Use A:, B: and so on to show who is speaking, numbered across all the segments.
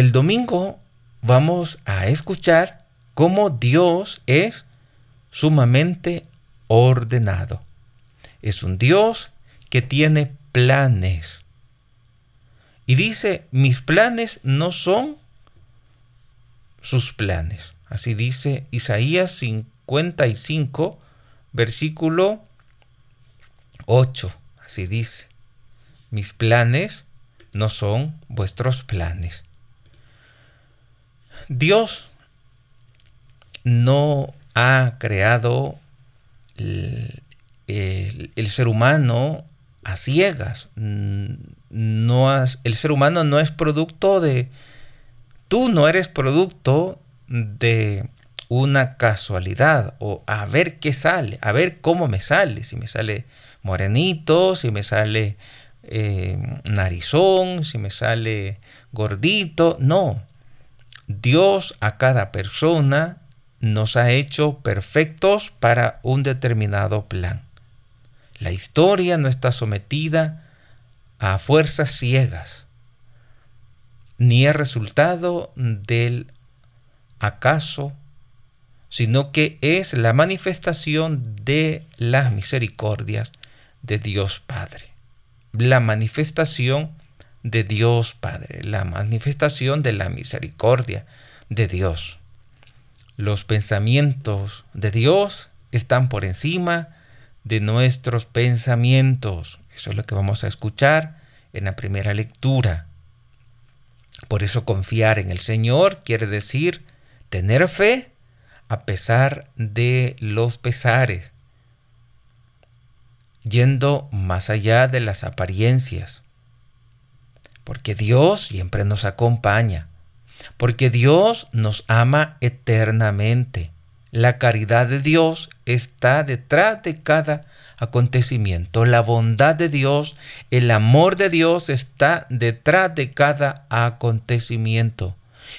A: el domingo vamos a escuchar cómo Dios es sumamente ordenado. Es un Dios que tiene planes. Y dice, mis planes no son sus planes. Así dice Isaías 55, versículo 8. Así dice, mis planes no son vuestros planes. Dios no ha creado el, ser humano a ciegas. Mm, no el ser humano no es producto de... Tú no eres producto de una casualidad o a ver qué sale, a ver cómo me sale, si me sale morenito, si me sale eh, narizón, si me sale gordito, no. Dios a cada persona nos ha hecho perfectos para un determinado plan. La historia no está sometida a fuerzas ciegas, ni es resultado del acaso, sino que es la manifestación de las misericordias de Dios Padre. La manifestación de Dios Padre, la manifestación de la misericordia de Dios. Los pensamientos de Dios están por encima de nuestros pensamientos. Eso es lo que vamos a escuchar en la primera lectura. Por eso confiar en el Señor quiere decir tener fe a pesar de los pesares, yendo más allá de las apariencias porque Dios siempre nos acompaña, porque Dios nos ama eternamente. La caridad de Dios está detrás de cada acontecimiento. La bondad de Dios, el amor de Dios está detrás de cada acontecimiento.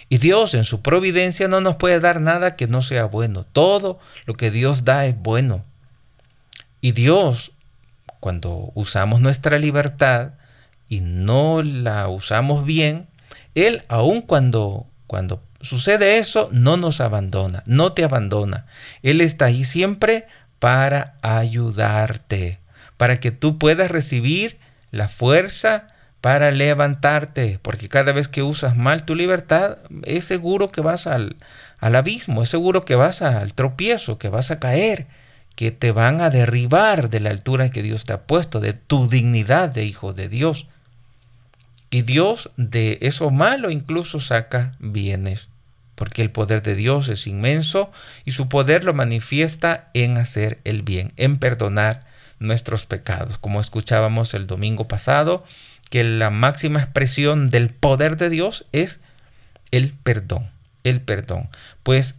A: Y Dios en su providencia no nos puede dar nada que no sea bueno. Todo lo que Dios da es bueno. Y Dios, cuando usamos nuestra libertad, y no la usamos bien, Él aun cuando, cuando sucede eso, no nos abandona, no te abandona. Él está ahí siempre para ayudarte, para que tú puedas recibir la fuerza para levantarte, porque cada vez que usas mal tu libertad, es seguro que vas al, al abismo, es seguro que vas al tropiezo, que vas a caer, que te van a derribar de la altura en que Dios te ha puesto, de tu dignidad de hijo de Dios. Y Dios de eso malo incluso saca bienes, porque el poder de Dios es inmenso y su poder lo manifiesta en hacer el bien, en perdonar nuestros pecados, como escuchábamos el domingo pasado, que la máxima expresión del poder de Dios es el perdón, el perdón. Pues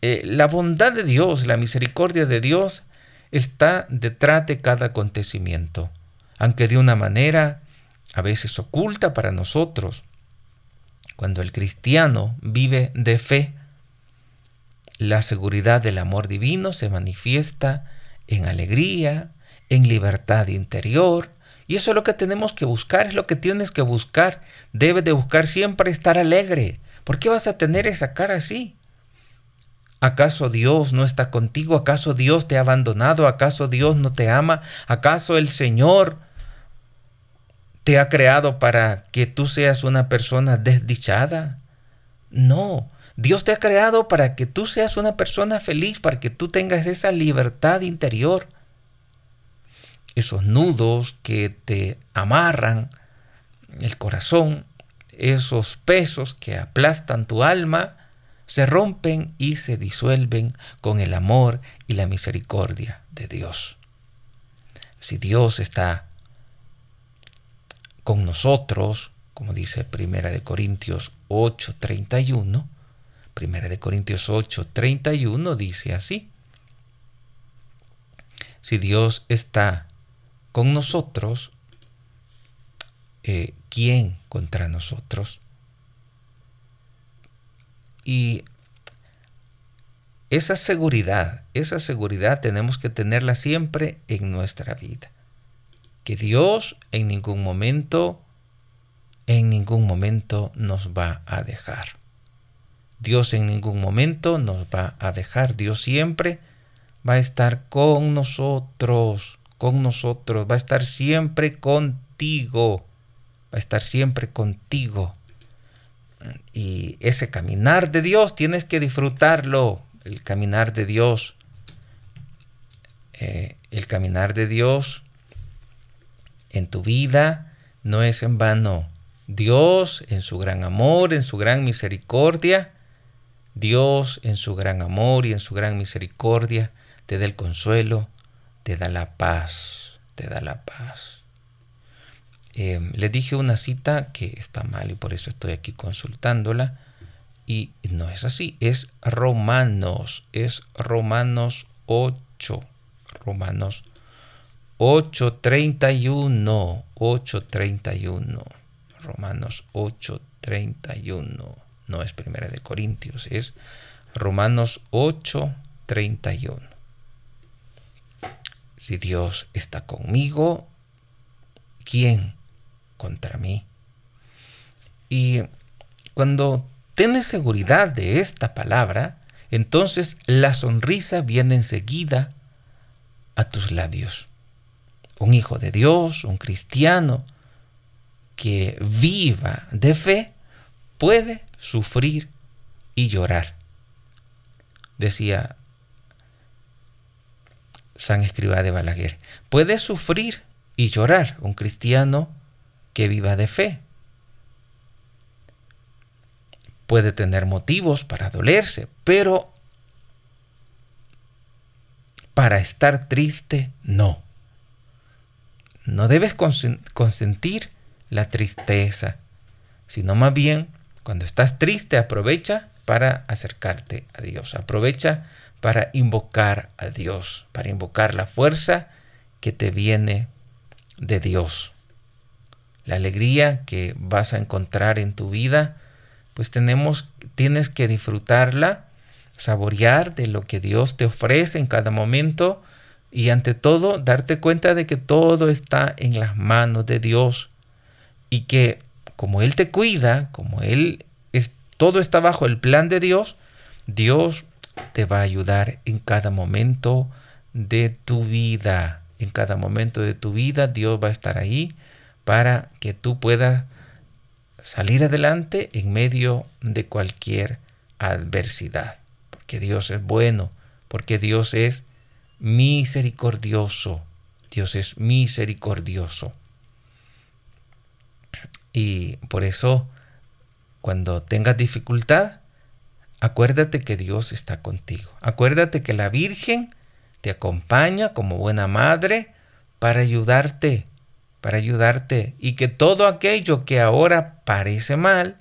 A: eh, la bondad de Dios, la misericordia de Dios está detrás de cada acontecimiento, aunque de una manera a veces oculta para nosotros. Cuando el cristiano vive de fe, la seguridad del amor divino se manifiesta en alegría, en libertad interior. Y eso es lo que tenemos que buscar, es lo que tienes que buscar. Debes de buscar siempre estar alegre. ¿Por qué vas a tener esa cara así? ¿Acaso Dios no está contigo? ¿Acaso Dios te ha abandonado? ¿Acaso Dios no te ama? ¿Acaso el Señor te ha creado para que tú seas una persona desdichada. No, Dios te ha creado para que tú seas una persona feliz, para que tú tengas esa libertad interior. Esos nudos que te amarran el corazón, esos pesos que aplastan tu alma, se rompen y se disuelven con el amor y la misericordia de Dios. Si Dios está con nosotros, como dice Primera de Corintios 8:31. Primera de Corintios 8:31 dice así: Si Dios está con nosotros, eh, ¿quién contra nosotros? Y esa seguridad, esa seguridad tenemos que tenerla siempre en nuestra vida. Dios en ningún momento, en ningún momento nos va a dejar. Dios en ningún momento nos va a dejar. Dios siempre va a estar con nosotros, con nosotros, va a estar siempre contigo, va a estar siempre contigo. Y ese caminar de Dios tienes que disfrutarlo, el caminar de Dios. Eh, el caminar de Dios en tu vida. No es en vano. Dios en su gran amor, en su gran misericordia, Dios en su gran amor y en su gran misericordia te da el consuelo, te da la paz, te da la paz. Em, le dije una cita que está mal y por eso estoy aquí consultándola. Y no es así, es Romanos, es Romanos 8, Romanos 8.31, 8.31, Romanos 8.31, no es Primera de Corintios, es Romanos 8.31. Si Dios está conmigo, ¿quién contra mí? Y cuando tienes seguridad de esta palabra, entonces la sonrisa viene enseguida a tus labios un hijo de Dios, un cristiano que viva de fe, puede sufrir y llorar. Decía San escriba de Balaguer, puede sufrir y llorar un cristiano que viva de fe. Puede tener motivos para dolerse, pero para estar triste no. No debes consentir la tristeza, sino más bien, cuando estás triste, aprovecha para acercarte a Dios, aprovecha para invocar a Dios, para invocar la fuerza que te viene de Dios. La alegría que vas a encontrar en tu vida, pues tenemos, tienes que disfrutarla, saborear de lo que Dios te ofrece en cada momento y ante todo, darte cuenta de que todo está en las manos de Dios y que como Él te cuida, como Él es, todo está bajo el plan de Dios, Dios te va a ayudar en cada momento de tu vida. En cada momento de tu vida Dios va a estar ahí para que tú puedas salir adelante en medio de cualquier adversidad. Porque Dios es bueno, porque Dios es misericordioso. Dios es misericordioso. Y por eso, cuando tengas dificultad, acuérdate que Dios está contigo. Acuérdate que la Virgen te acompaña como buena madre para ayudarte, para ayudarte. Y que todo aquello que ahora parece mal,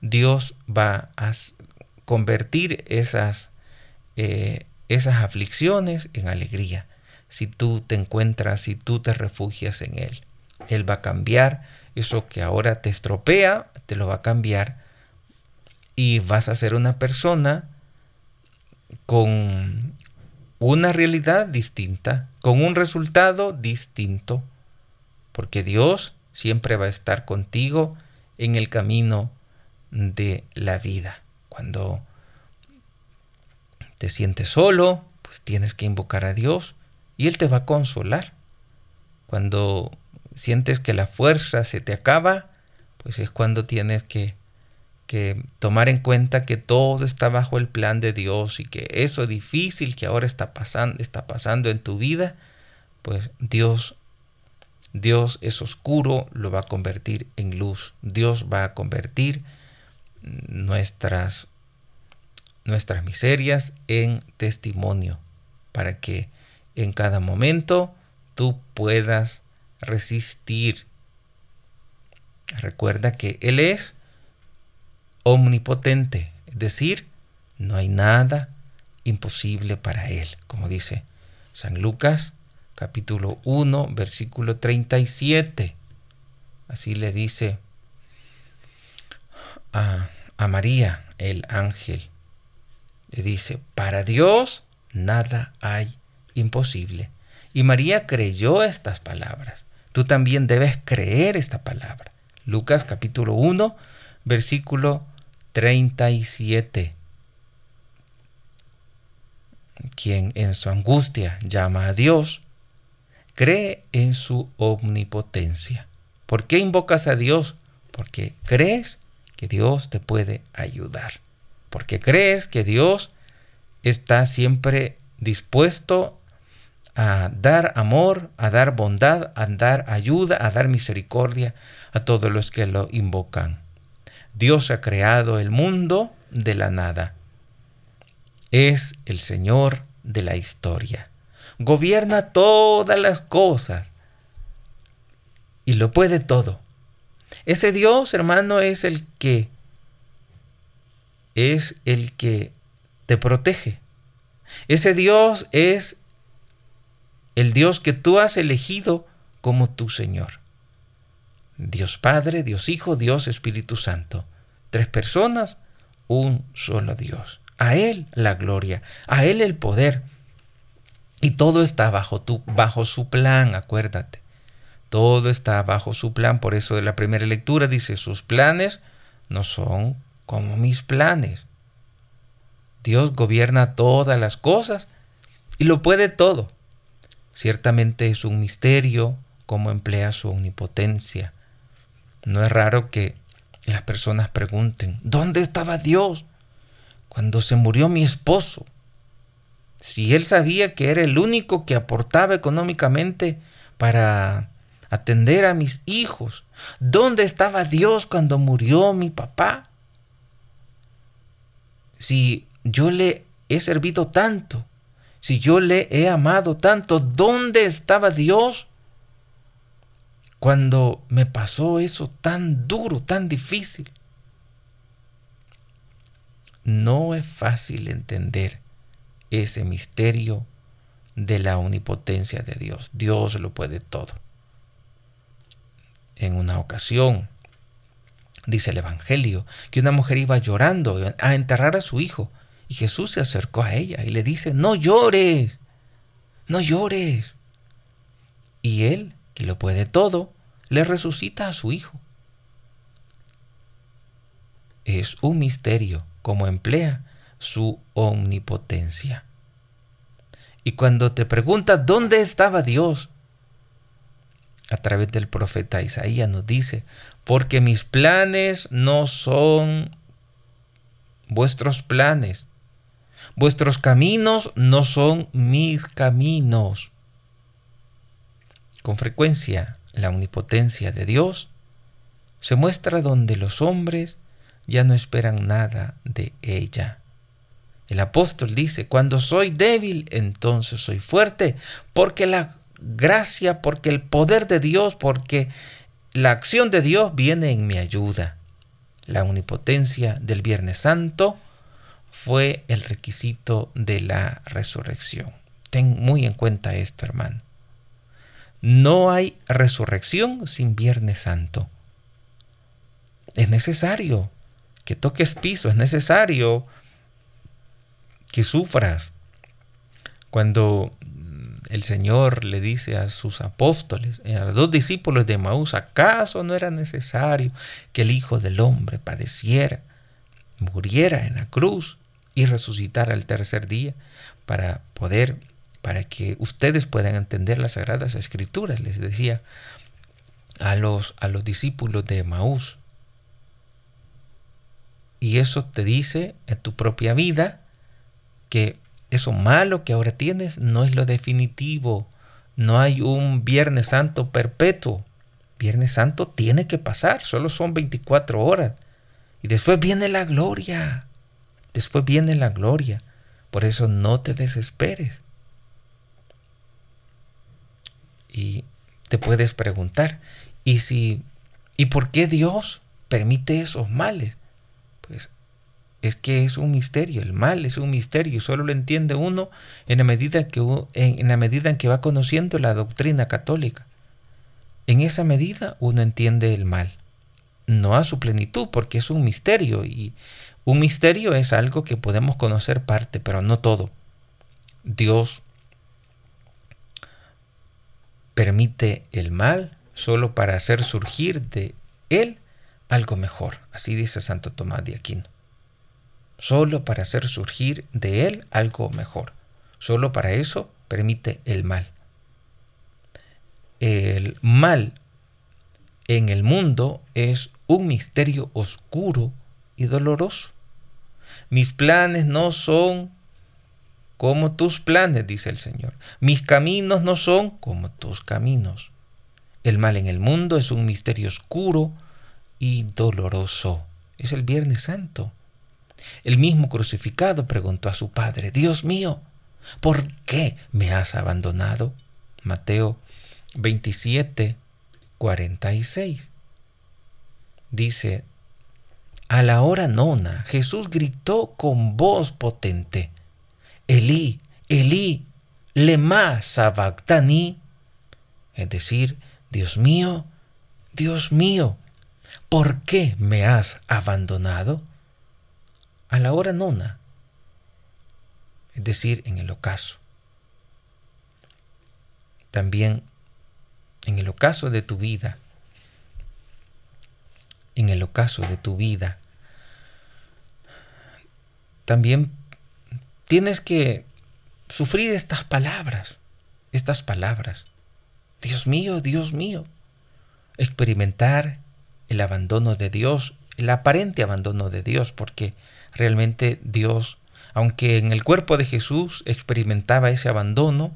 A: Dios va a convertir esas, eh, esas aflicciones en alegría. Si tú te encuentras, si tú te refugias en Él, Él va a cambiar eso que ahora te estropea, te lo va a cambiar y vas a ser una persona con una realidad distinta, con un resultado distinto, porque Dios siempre va a estar contigo en el camino de la vida. Cuando te sientes solo, pues tienes que invocar a Dios y Él te va a consolar. Cuando sientes que la fuerza se te acaba, pues es cuando tienes que, tomar en cuenta que todo está bajo el plan de Dios y que eso difícil que ahora está pasando, está pasando en tu vida, pues Dios, Dios es oscuro, lo va a convertir en luz. Dios va a convertir nuestras nuestras miserias en testimonio, para que en cada momento tú puedas resistir. Recuerda que Él es omnipotente, es decir, no hay nada imposible para Él, como dice San Lucas capítulo 1, versículo 37. Así le dice a, a María el ángel le dice, para Dios nada hay imposible. Y María creyó estas palabras. Tú también debes creer esta palabra. Lucas capítulo 1, versículo 37. Quien en su angustia llama a Dios, cree en su omnipotencia. ¿Por qué invocas a Dios? Porque crees que Dios te puede ayudar porque crees que Dios está siempre dispuesto a dar amor, a dar bondad, a dar ayuda, a dar misericordia a todos los que lo invocan. Dios ha creado el mundo de la nada. Es el Señor de la historia. Gobierna todas las cosas y lo puede todo. Ese Dios, hermano, es el que es el que te protege. Ese Dios es el Dios que tú has elegido como tu Señor. Dios Padre, Dios Hijo, Dios Espíritu Santo. Tres personas, un solo Dios. A Él la gloria, a Él el poder. Y todo está bajo, bajo su plan, acuérdate. Todo está bajo su plan, por eso de la primera lectura dice, sus planes no son como mis planes. Dios gobierna todas las cosas y lo puede todo. Ciertamente es un misterio cómo emplea su omnipotencia. No es raro que las personas pregunten, ¿dónde estaba Dios cuando se murió mi esposo? Si él sabía que era el único que aportaba económicamente para atender a mis hijos, ¿dónde estaba Dios cuando murió mi papá? si yo le he servido tanto, si yo le he amado tanto, ¿dónde estaba Dios cuando me pasó eso tan duro, tan difícil? No es fácil entender ese misterio de la omnipotencia de Dios. Dios lo puede todo. En una ocasión, dice el Evangelio, que una mujer iba llorando a enterrar a su hijo. Y Jesús se acercó a ella y le dice, no llores, no llores. Y él, que lo puede todo, le resucita a su hijo. Es un misterio cómo emplea su omnipotencia. Y cuando te preguntas dónde estaba Dios, a través del profeta Isaías nos dice, porque mis planes no son vuestros planes. Vuestros caminos no son mis caminos. Con frecuencia, la omnipotencia de Dios se muestra donde los hombres ya no esperan nada de ella. El apóstol dice, cuando soy débil, entonces soy fuerte, porque la gracia, porque el poder de Dios, porque la acción de Dios viene en mi ayuda. La omnipotencia del Viernes Santo fue el requisito de la resurrección. Ten muy en cuenta esto, hermano. No hay resurrección sin Viernes Santo. Es necesario que toques piso, es necesario que sufras. Cuando el Señor le dice a sus apóstoles, eh, a los dos discípulos de Maús, ¿acaso no era necesario que el Hijo del Hombre padeciera, muriera en la cruz y resucitara el tercer día para poder, para que ustedes puedan entender las sagradas escrituras? Les decía a los, a los discípulos de Maús. Y eso te dice en tu propia vida que eso malo que ahora tienes no es lo definitivo. No hay un Viernes Santo perpetuo. Viernes Santo tiene que pasar, solo son 24 horas. Y después viene la gloria. Después viene la gloria. Por eso no te desesperes. Y te puedes preguntar, ¿y si y por qué Dios permite esos males? Pues es que es un misterio, el mal es un misterio, solo lo entiende uno en la medida, que, en la medida en que va conociendo la doctrina católica. En esa medida uno entiende el mal, no a su plenitud, porque es un misterio y un misterio es algo que podemos conocer parte, pero no todo. Dios permite el mal solo para hacer surgir de él algo mejor, así dice Santo Tomás de Aquino solo para hacer surgir de él algo mejor. Solo para eso permite el mal. El mal en el mundo es un misterio oscuro y doloroso. Mis planes no son como tus planes, dice el Señor. Mis caminos no son como tus caminos. El mal en el mundo es un misterio oscuro y doloroso. Es el Viernes Santo. El mismo crucificado preguntó a su padre, Dios mío, ¿por qué me has abandonado? Mateo 27, 46. Dice, a la hora nona, Jesús gritó con voz potente, Elí, Elí, lema sabactani, es decir, Dios mío, Dios mío, ¿por qué me has abandonado? a la hora nona, es decir, en el ocaso. También en el ocaso de tu vida, en el ocaso de tu vida, también tienes que sufrir estas palabras, estas palabras. Dios mío, Dios mío. Experimentar el abandono de Dios, el aparente abandono de Dios, porque realmente Dios, aunque en el cuerpo de Jesús experimentaba ese abandono,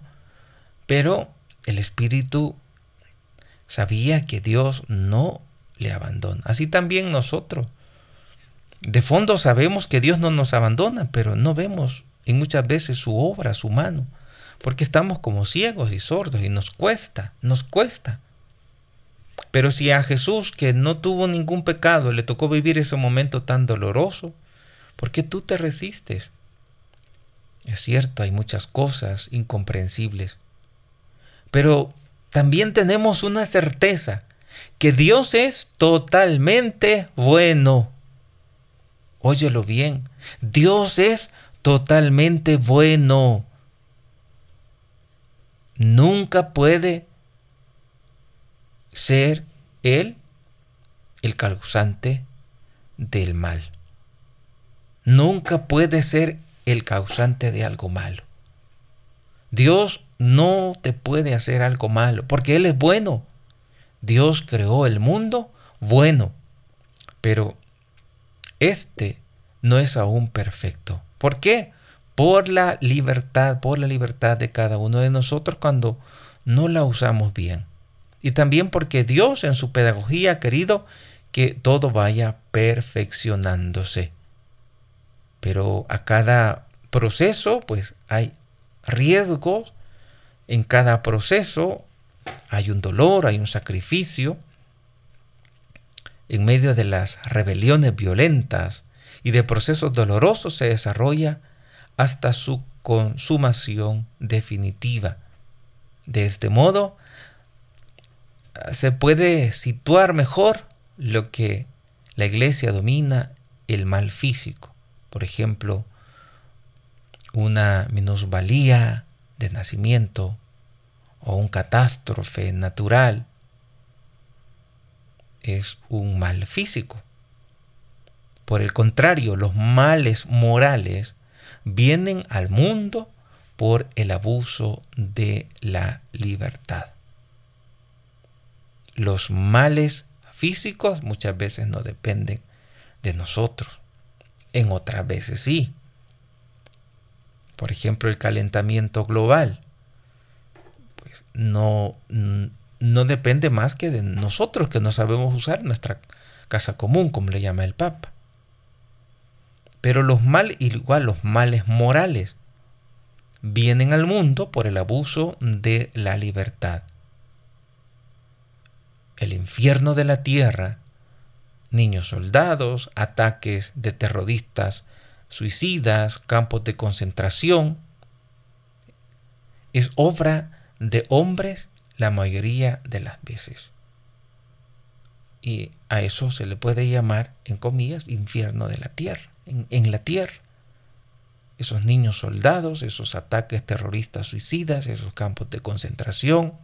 A: pero el Espíritu sabía que Dios no le abandona. Así también nosotros. De fondo sabemos que Dios no nos abandona, pero no vemos en muchas veces su obra, su mano, porque estamos como ciegos y sordos y nos cuesta, nos cuesta. Pero si a Jesús, que no tuvo ningún pecado, le tocó vivir ese momento tan doloroso, ¿Por qué tú te resistes? Es cierto, hay muchas cosas incomprensibles, pero también tenemos una certeza, que Dios es totalmente bueno. Óyelo bien, Dios es totalmente bueno. Nunca puede ser Él el causante del mal nunca puede ser el causante de algo malo. Dios no te puede hacer algo malo porque Él es bueno. Dios creó el mundo bueno, pero este no es aún perfecto. ¿Por qué? Por la libertad, por la libertad de cada uno de nosotros cuando no la usamos bien. Y también porque Dios en su pedagogía ha querido que todo vaya perfeccionándose pero a cada proceso pues hay riesgos, en cada proceso hay un dolor, hay un sacrificio. En medio de las rebeliones violentas y de procesos dolorosos se desarrolla hasta su consumación definitiva. De este modo, se puede situar mejor lo que la iglesia domina, el mal físico por ejemplo, una minusvalía de nacimiento o un catástrofe natural, es un mal físico. Por el contrario, los males morales vienen al mundo por el abuso de la libertad. Los males físicos muchas veces no dependen de nosotros, en otras veces sí. Por ejemplo, el calentamiento global. Pues no, no depende más que de nosotros que no sabemos usar nuestra casa común, como le llama el Papa. Pero los males, igual los males morales, vienen al mundo por el abuso de la libertad. El infierno de la tierra niños soldados, ataques de terroristas, suicidas, campos de concentración. Es obra de hombres la mayoría de las veces. Y a eso se le puede llamar, en comillas, infierno de la tierra, en, la tierra. Esos niños soldados, esos ataques terroristas suicidas, esos campos de concentración,